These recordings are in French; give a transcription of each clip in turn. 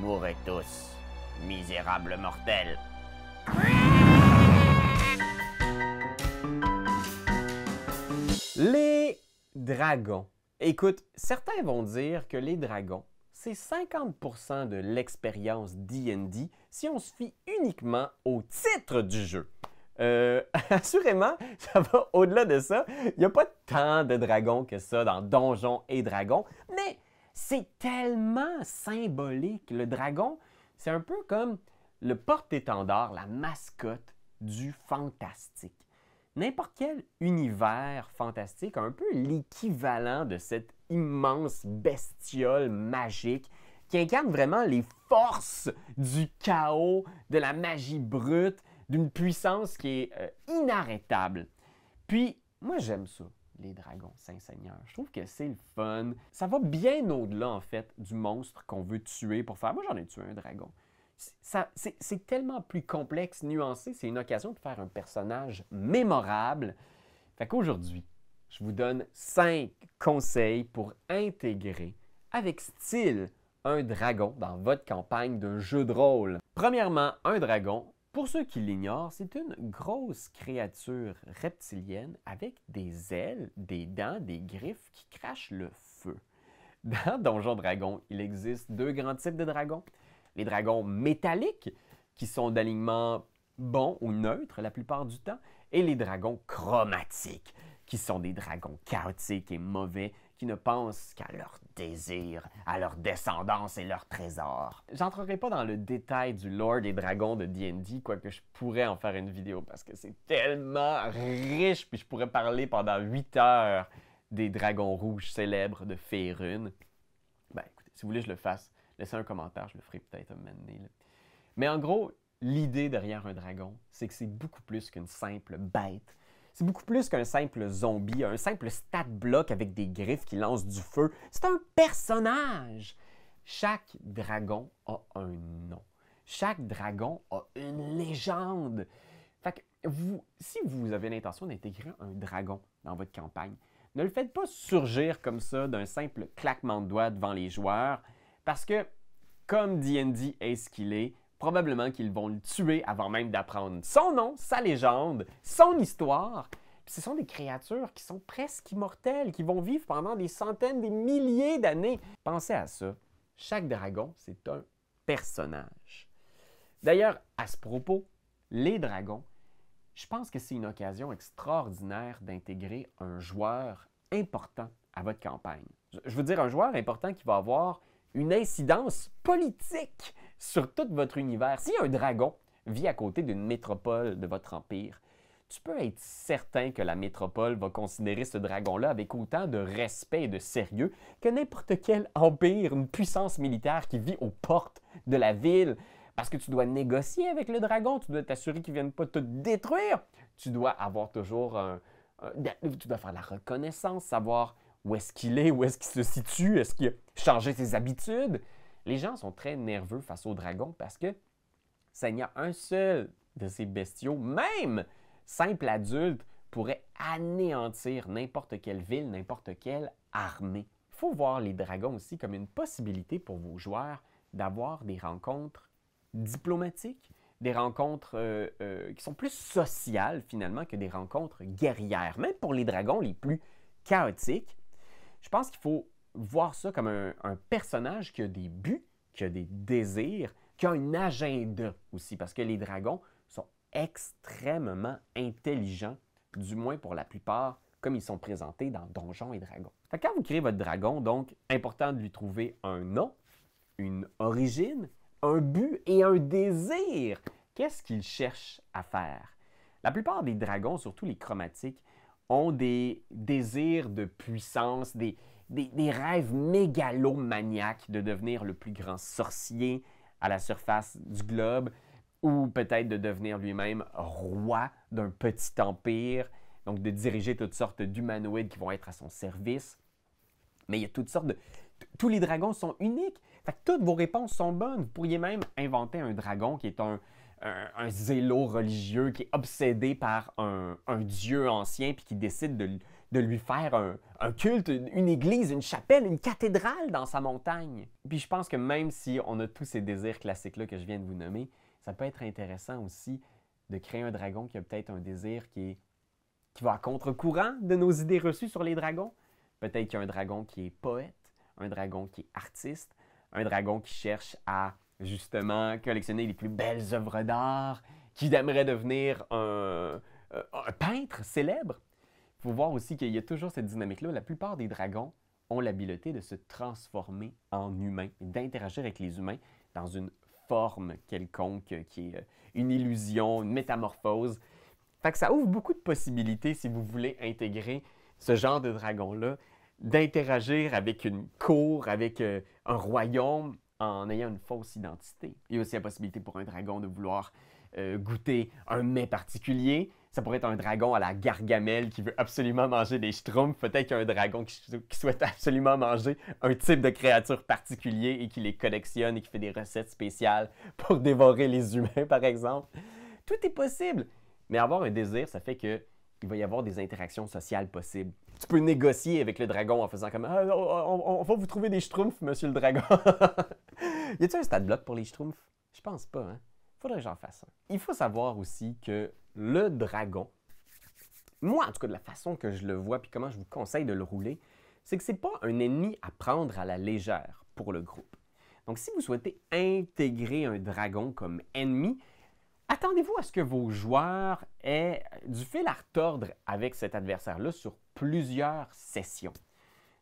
Mourez tous, misérables mortels. Les dragons. Écoute, certains vont dire que les dragons, c'est 50% de l'expérience D&D si on se fie uniquement au titre du jeu. Euh, assurément, ça va au-delà de ça. Il n'y a pas tant de dragons que ça dans Donjons et Dragons, mais c'est tellement symbolique. Le dragon, c'est un peu comme le porte-étendard, la mascotte du fantastique. N'importe quel univers fantastique a un peu l'équivalent de cette immense bestiole magique qui incarne vraiment les forces du chaos, de la magie brute, d'une puissance qui est euh, inarrêtable. Puis, moi, j'aime ça, les dragons, Saint-Seigneur. Je trouve que c'est le fun. Ça va bien au-delà, en fait, du monstre qu'on veut tuer pour faire. Moi, j'en ai tué un dragon. C'est tellement plus complexe, nuancé. C'est une occasion de faire un personnage mémorable. Fait qu'aujourd'hui, je vous donne cinq conseils pour intégrer avec style un dragon dans votre campagne de jeu de rôle. Premièrement, un dragon, pour ceux qui l'ignorent, c'est une grosse créature reptilienne avec des ailes, des dents, des griffes qui crachent le feu. Dans Donjon Dragon, il existe deux grands types de dragons. Les dragons métalliques, qui sont d'alignement bon ou neutre la plupart du temps, et les dragons chromatiques, qui sont des dragons chaotiques et mauvais, qui ne pensent qu'à leur désir, à leur descendance et leur trésor. J'entrerai pas dans le détail du lore des dragons de D&D, quoique je pourrais en faire une vidéo parce que c'est tellement riche, puis je pourrais parler pendant 8 heures des dragons rouges célèbres de Faerun. Ben écoutez, si vous voulez je le fasse, laissez un commentaire, je le ferai peut-être un moment Mais en gros, l'idée derrière un dragon, c'est que c'est beaucoup plus qu'une simple bête c'est beaucoup plus qu'un simple zombie, un simple stat block avec des griffes qui lancent du feu. C'est un personnage. Chaque dragon a un nom. Chaque dragon a une légende. Fait que vous, si vous avez l'intention d'intégrer un dragon dans votre campagne, ne le faites pas surgir comme ça d'un simple claquement de doigts devant les joueurs, parce que, comme D&D est ce qu'il est, probablement qu'ils vont le tuer avant même d'apprendre son nom, sa légende, son histoire. ce sont des créatures qui sont presque immortelles, qui vont vivre pendant des centaines, des milliers d'années. Pensez à ça. Chaque dragon, c'est un personnage. D'ailleurs, à ce propos, les dragons, je pense que c'est une occasion extraordinaire d'intégrer un joueur important à votre campagne. Je veux dire un joueur important qui va avoir une incidence politique sur tout votre univers. Si un dragon vit à côté d'une métropole de votre empire, tu peux être certain que la métropole va considérer ce dragon-là avec autant de respect et de sérieux que n'importe quel empire, une puissance militaire qui vit aux portes de la ville. Parce que tu dois négocier avec le dragon, tu dois t'assurer qu'il ne vienne pas te détruire. Tu dois avoir toujours un, Tu dois faire la reconnaissance, savoir où est-ce qu'il est, où est-ce qu'il se situe, est-ce qu'il a changé ses habitudes. Les gens sont très nerveux face au dragons parce que ça n'y a un seul de ces bestiaux, même simple adulte, pourrait anéantir n'importe quelle ville, n'importe quelle armée. Il faut voir les dragons aussi comme une possibilité pour vos joueurs d'avoir des rencontres diplomatiques, des rencontres euh, euh, qui sont plus sociales finalement que des rencontres guerrières. Même pour les dragons les plus chaotiques, je pense qu'il faut voir ça comme un, personnage qui a des buts, qui a des désirs, qui a un agenda aussi, parce que les dragons sont extrêmement intelligents, du moins pour la plupart, comme ils sont présentés dans Donjons et Dragons. quand vous créez votre dragon, donc, important de lui trouver un nom, une origine, un but et un désir. Qu'est-ce qu'il cherche à faire? La plupart des dragons, surtout les chromatiques, ont des désirs de puissance, des, rêves mégalomaniaques de devenir le plus grand sorcier à la surface du globe, ou peut-être de devenir lui-même roi d'un petit empire, donc de diriger toutes sortes d'humanoïdes qui vont être à son service. Mais il y a toutes sortes de... Tous les dragons sont uniques. Fait toutes vos réponses sont bonnes. Vous pourriez même inventer un dragon qui est un, un, zélo religieux qui est obsédé par un, dieu ancien puis qui décide de, lui faire un, culte, une, église, une chapelle, une cathédrale dans sa montagne. Puis je pense que même si on a tous ces désirs classiques-là que je viens de vous nommer, ça peut être intéressant aussi de créer un dragon qui a peut-être un désir qui, qui va à contre-courant de nos idées reçues sur les dragons. Peut-être qu'il y a un dragon qui est poète, un dragon qui est artiste, un dragon qui cherche à justement collectionner les plus belles œuvres d'art, qui aimerait devenir euh, un, peintre célèbre. Il faut voir aussi qu'il y a toujours cette dynamique-là. La plupart des dragons ont l'habileté de se transformer en humain, d'interagir avec les humains dans une forme quelconque qui est euh, une illusion, une métamorphose. que ça ouvre beaucoup de possibilités si vous voulez intégrer ce genre de dragon-là, d'interagir avec une cour, avec euh, un royaume, en ayant une fausse identité. Il y a aussi la possibilité pour un dragon de vouloir euh, goûter un mets particulier. Ça pourrait être un dragon à la gargamelle qui veut absolument manger des schtroumpfs. Peut-être qu'il un dragon qui, qui, souhaite absolument manger un type de créature particulier et qui les collectionne et qui fait des recettes spéciales pour dévorer les humains, par exemple. Tout est possible. Mais avoir un désir, ça fait que il va y avoir des interactions sociales possibles. Tu peux négocier avec le dragon en faisant comme ah, oh, oh, on, va vous trouver des schtroumpfs, monsieur le dragon. y a-t-il un stade bloc pour les schtroumpfs Je pense pas. Hein? Faudrait que j'en fasse un. Il faut savoir aussi que le dragon, moi en tout cas de la façon que je le vois puis comment je vous conseille de le rouler, c'est que c'est pas un ennemi à prendre à la légère pour le groupe. Donc si vous souhaitez intégrer un dragon comme ennemi, Attendez-vous à ce que vos joueurs aient du fil à retordre avec cet adversaire-là sur plusieurs sessions.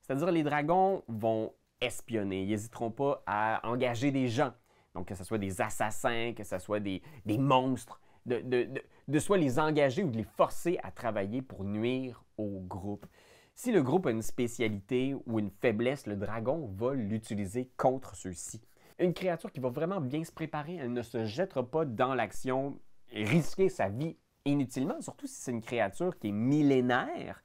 C'est-à-dire les dragons vont espionner, ils n'hésiteront pas à engager des gens. Donc que ce soit des assassins, que ce soit des, monstres, de, de, de, soit les engager ou de les forcer à travailler pour nuire au groupe. Si le groupe a une spécialité ou une faiblesse, le dragon va l'utiliser contre ceux-ci. Une créature qui va vraiment bien se préparer, elle ne se jettera pas dans l'action risquer sa vie inutilement, surtout si c'est une créature qui est millénaire.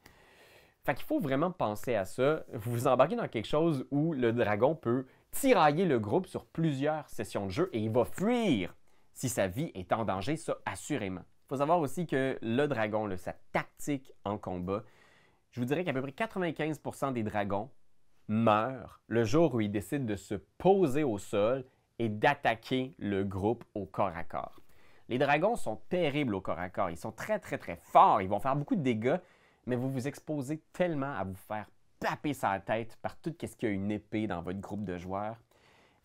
Fait qu'il faut vraiment penser à ça. Vous vous embarquez dans quelque chose où le dragon peut tirailler le groupe sur plusieurs sessions de jeu et il va fuir si sa vie est en danger, ça assurément. Il faut savoir aussi que le dragon, sa tactique en combat, je vous dirais qu'à peu près 95% des dragons meurt le jour où il décide de se poser au sol et d'attaquer le groupe au corps à corps. Les dragons sont terribles au corps à corps, ils sont très très très forts, ils vont faire beaucoup de dégâts, mais vous vous exposez tellement à vous faire taper sa tête par tout ce qu'il y a une épée dans votre groupe de joueurs.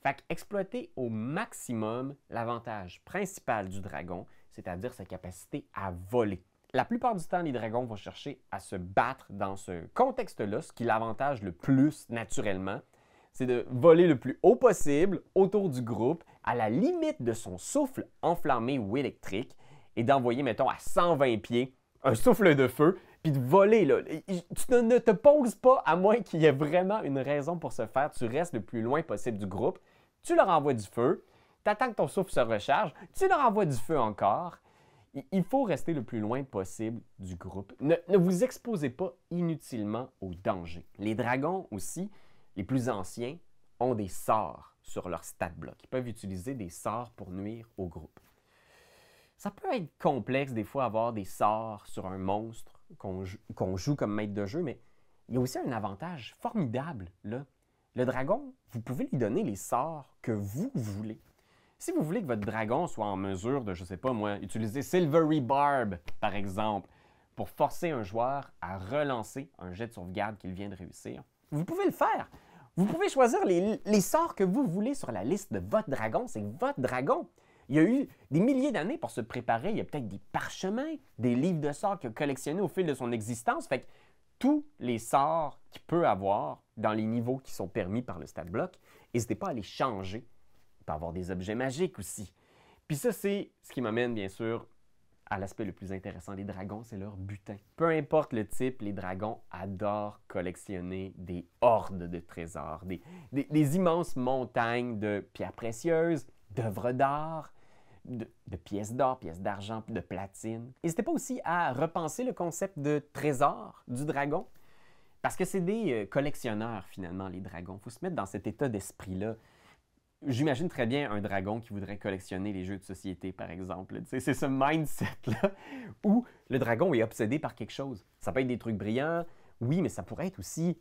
Fait exploiter au maximum l'avantage principal du dragon, c'est-à-dire sa capacité à voler la plupart du temps, les dragons vont chercher à se battre dans ce contexte-là. Ce qui l'avantage le plus naturellement, c'est de voler le plus haut possible autour du groupe, à la limite de son souffle enflammé ou électrique, et d'envoyer, mettons, à 120 pieds un souffle de feu, puis de voler. Tu ne, te poses pas, à moins qu'il y ait vraiment une raison pour se faire. Tu restes le plus loin possible du groupe. Tu leur envoies du feu. attends que ton souffle se recharge. Tu leur envoies du feu encore il faut rester le plus loin possible du groupe. Ne, vous exposez pas inutilement au danger. Les dragons aussi, les plus anciens, ont des sorts sur leur stat block. Ils peuvent utiliser des sorts pour nuire au groupe. Ça peut être complexe des fois avoir des sorts sur un monstre qu'on joue, comme maître de jeu, mais il y a aussi un avantage formidable Le dragon, vous pouvez lui donner les sorts que vous voulez. Si vous voulez que votre dragon soit en mesure de, je sais pas moi, utiliser Silvery Barb, par exemple, pour forcer un joueur à relancer un jet de sauvegarde qu'il vient de réussir, vous pouvez le faire. Vous pouvez choisir les, sorts que vous voulez sur la liste de votre dragon. C'est votre dragon. Il y a eu des milliers d'années pour se préparer. Il y a peut-être des parchemins, des livres de sorts qu'il a collectionnés au fil de son existence. Fait que tous les sorts qu'il peut avoir dans les niveaux qui sont permis par le stat block, n'hésitez pas à les changer avoir des objets magiques aussi. Puis ça, c'est ce qui m'amène, bien sûr, à l'aspect le plus intéressant des dragons, c'est leur butin. Peu importe le type, les dragons adorent collectionner des hordes de trésors, des, immenses montagnes de pierres précieuses, d'œuvres d'art, de, de, pièces d'or, pièces d'argent, de platine. N'hésitez pas aussi à repenser le concept de trésor du dragon, parce que c'est des euh, collectionneurs finalement, les dragons. Il faut se mettre dans cet état d'esprit-là. J'imagine très bien un dragon qui voudrait collectionner les jeux de société, par exemple. C'est ce mindset-là où le dragon est obsédé par quelque chose. Ça peut être des trucs brillants, oui, mais ça pourrait être aussi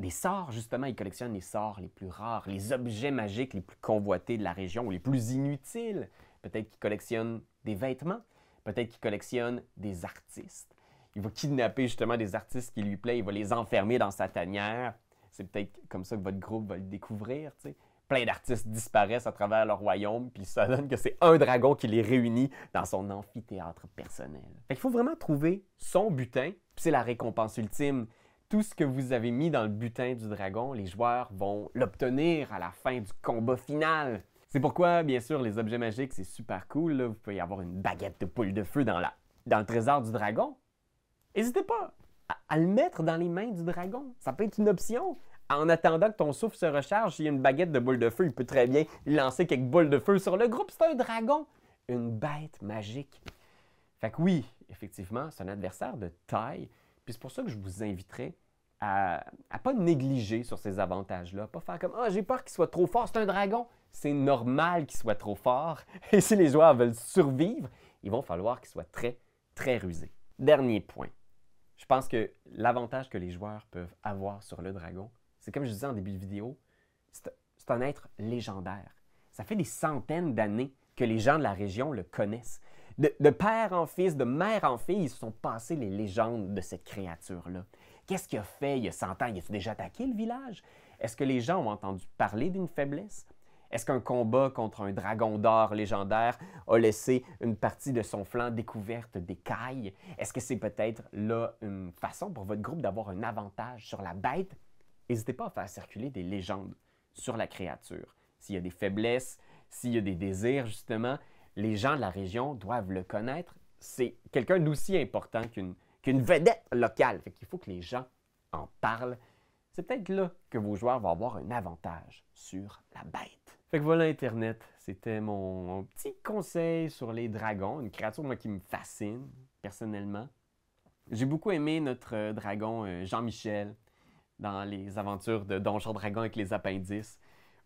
des sorts, justement. Il collectionne les sorts les plus rares, les objets magiques les plus convoités de la région, ou les plus inutiles. Peut-être qu'il collectionne des vêtements, peut-être qu'il collectionne des artistes. Il va kidnapper justement des artistes qui lui plaisent, il va les enfermer dans sa tanière. C'est peut-être comme ça que votre groupe va le découvrir. tu sais plein d'artistes disparaissent à travers leur royaume, puis ça donne que c'est un dragon qui les réunit dans son amphithéâtre personnel. Il faut vraiment trouver son butin, puis c'est la récompense ultime. Tout ce que vous avez mis dans le butin du dragon, les joueurs vont l'obtenir à la fin du combat final. C'est pourquoi, bien sûr, les objets magiques, c'est super cool. Vous pouvez y avoir une baguette de poule de feu dans, la... dans le trésor du dragon. N'hésitez pas à le mettre dans les mains du dragon. Ça peut être une option en attendant que ton souffle se recharge, s'il y a une baguette de boule de feu, il peut très bien lancer quelques boules de feu sur le groupe. C'est un dragon, une bête magique. Fait que oui, effectivement, c'est un adversaire de taille. Puis c'est pour ça que je vous inviterai à, ne pas négliger sur ces avantages-là. Pas faire comme Ah, j'ai peur qu'il soit trop fort, c'est un dragon. C'est normal qu'il soit trop fort. Et si les joueurs veulent survivre, il va falloir qu'ils soient très, très rusés. Dernier point. Je pense que l'avantage que les joueurs peuvent avoir sur le dragon, c'est comme je disais en début de vidéo, c'est un être légendaire. Ça fait des centaines d'années que les gens de la région le connaissent. De, père en fils, de mère en fille, ils se sont passés les légendes de cette créature-là. Qu'est-ce qu'il a fait il y a 100 ans? Il a t il déjà attaqué le village? Est-ce que les gens ont entendu parler d'une faiblesse? Est-ce qu'un combat contre un dragon d'or légendaire a laissé une partie de son flanc découverte d'écailles? Est-ce que c'est peut-être là une façon pour votre groupe d'avoir un avantage sur la bête n'hésitez pas à faire circuler des légendes sur la créature. S'il y a des faiblesses, s'il y a des désirs, justement, les gens de la région doivent le connaître. C'est quelqu'un d'aussi important qu'une vedette locale. Fait Il faut que les gens en parlent. C'est peut-être là que vos joueurs vont avoir un avantage sur la bête. Fait que voilà Internet, c'était mon, petit conseil sur les dragons, une créature qui me fascine personnellement. J'ai beaucoup aimé notre euh, dragon euh, Jean-Michel dans les aventures de Donjon Dragon avec les appendices,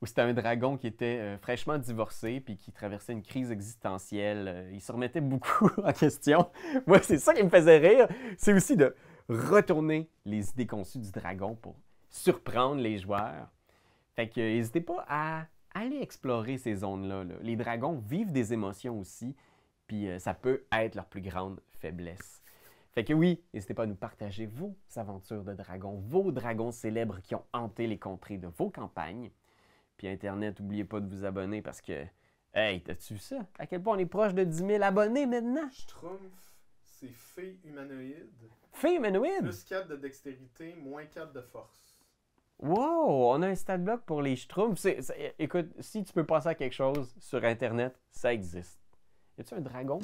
où c'était un dragon qui était euh, fraîchement divorcé puis qui traversait une crise existentielle. Euh, il se remettait beaucoup en question. Moi, c'est ça qui me faisait rire. C'est aussi de retourner les idées conçues du dragon pour surprendre les joueurs. Fait que euh, n'hésitez pas à aller explorer ces zones Là. Les dragons vivent des émotions aussi, puis ça peut être leur plus grande faiblesse. Fait que oui, n'hésitez pas à nous partager vos aventures de dragons, vos dragons célèbres qui ont hanté les contrées de vos campagnes. Puis Internet, n'oubliez pas de vous abonner parce que, hey, t'as-tu ça? À quel point on est proche de 10 000 abonnés maintenant? Schtroumpf, c'est fée humanoïde. Fée humanoïde? Plus 4 de dextérité, moins 4 de force. Wow! On a un stat block pour les Schtroumpfs. écoute, si tu peux passer à quelque chose sur Internet, ça existe. Y a-tu un dragon?